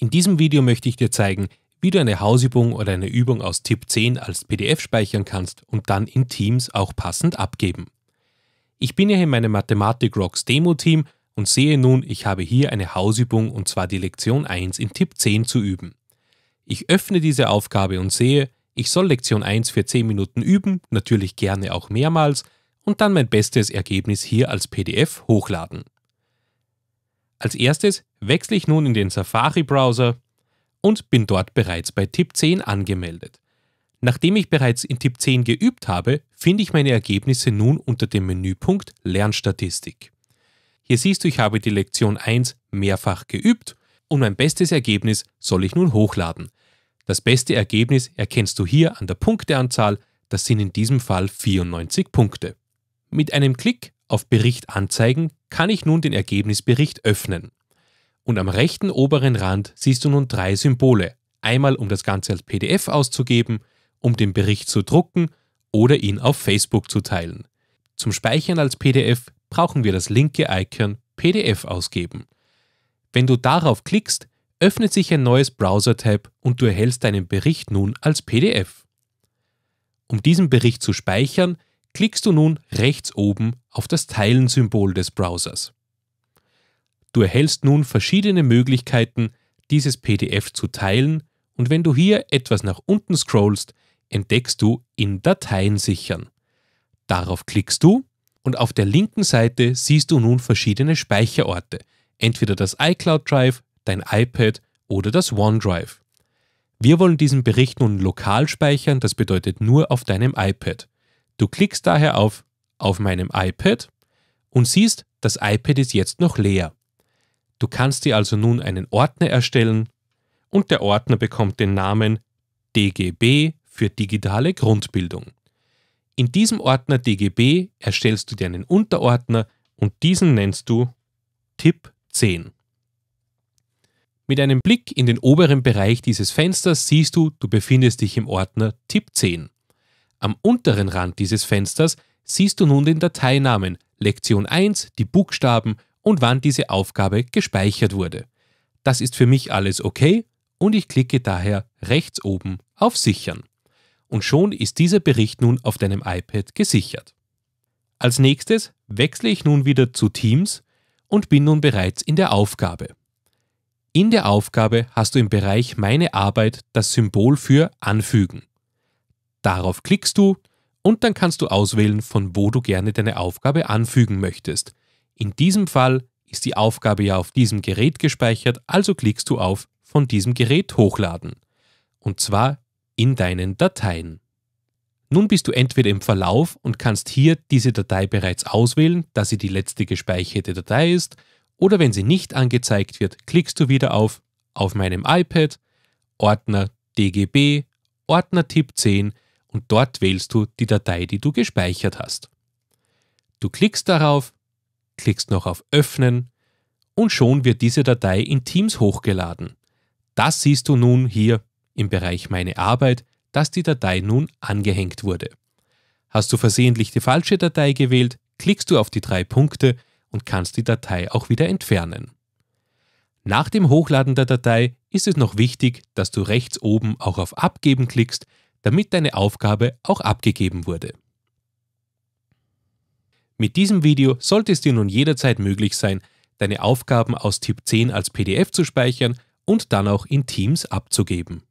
In diesem Video möchte ich dir zeigen, wie du eine Hausübung oder eine Übung aus Tipp 10 als PDF speichern kannst und dann in Teams auch passend abgeben. Ich bin ja in meinem Mathematik Rocks Demo Team und sehe nun, ich habe hier eine Hausübung und zwar die Lektion 1 in Tipp 10 zu üben. Ich öffne diese Aufgabe und sehe, ich soll Lektion 1 für 10 Minuten üben, natürlich gerne auch mehrmals, und dann mein bestes Ergebnis hier als PDF hochladen. Als erstes wechsle ich nun in den Safari-Browser und bin dort bereits bei Tipp 10 angemeldet. Nachdem ich bereits in Tipp 10 geübt habe, finde ich meine Ergebnisse nun unter dem Menüpunkt Lernstatistik. Hier siehst du, ich habe die Lektion 1 mehrfach geübt und mein bestes Ergebnis soll ich nun hochladen. Das beste Ergebnis erkennst du hier an der Punkteanzahl, das sind in diesem Fall 94 Punkte. Mit einem Klick auf Bericht anzeigen kann ich nun den Ergebnisbericht öffnen. Und am rechten oberen Rand siehst du nun drei Symbole. Einmal, um das Ganze als PDF auszugeben, um den Bericht zu drucken oder ihn auf Facebook zu teilen. Zum Speichern als PDF brauchen wir das linke Icon PDF ausgeben. Wenn du darauf klickst, öffnet sich ein neues Browser-Tab und du erhältst deinen Bericht nun als PDF. Um diesen Bericht zu speichern, klickst du nun rechts oben auf das Teilen-Symbol des Browsers. Du erhältst nun verschiedene Möglichkeiten, dieses PDF zu teilen und wenn du hier etwas nach unten scrollst, entdeckst du in Dateien sichern. Darauf klickst du und auf der linken Seite siehst du nun verschiedene Speicherorte, entweder das iCloud Drive, dein iPad oder das OneDrive. Wir wollen diesen Bericht nun lokal speichern, das bedeutet nur auf deinem iPad. Du klickst daher auf auf meinem iPad und siehst, das iPad ist jetzt noch leer. Du kannst dir also nun einen Ordner erstellen und der Ordner bekommt den Namen DGB für digitale Grundbildung. In diesem Ordner DGB erstellst du dir einen Unterordner und diesen nennst du Tipp 10. Mit einem Blick in den oberen Bereich dieses Fensters siehst du, du befindest dich im Ordner Tipp 10. Am unteren Rand dieses Fensters siehst du nun den Dateinamen, Lektion 1, die Buchstaben und wann diese Aufgabe gespeichert wurde. Das ist für mich alles okay und ich klicke daher rechts oben auf Sichern. Und schon ist dieser Bericht nun auf deinem iPad gesichert. Als nächstes wechsle ich nun wieder zu Teams und bin nun bereits in der Aufgabe. In der Aufgabe hast du im Bereich Meine Arbeit das Symbol für Anfügen. Darauf klickst du und dann kannst du auswählen, von wo du gerne deine Aufgabe anfügen möchtest. In diesem Fall ist die Aufgabe ja auf diesem Gerät gespeichert, also klickst du auf von diesem Gerät hochladen. Und zwar in deinen Dateien. Nun bist du entweder im Verlauf und kannst hier diese Datei bereits auswählen, da sie die letzte gespeicherte Datei ist, oder wenn sie nicht angezeigt wird, klickst du wieder auf auf meinem iPad, Ordner DGB, Ordner Tipp 10 und dort wählst du die Datei, die du gespeichert hast. Du klickst darauf, klickst noch auf Öffnen und schon wird diese Datei in Teams hochgeladen. Das siehst du nun hier im Bereich Meine Arbeit, dass die Datei nun angehängt wurde. Hast du versehentlich die falsche Datei gewählt, klickst du auf die drei Punkte und kannst die Datei auch wieder entfernen. Nach dem Hochladen der Datei ist es noch wichtig, dass du rechts oben auch auf Abgeben klickst, damit deine Aufgabe auch abgegeben wurde. Mit diesem Video sollte es dir nun jederzeit möglich sein, deine Aufgaben aus Tipp 10 als PDF zu speichern und dann auch in Teams abzugeben.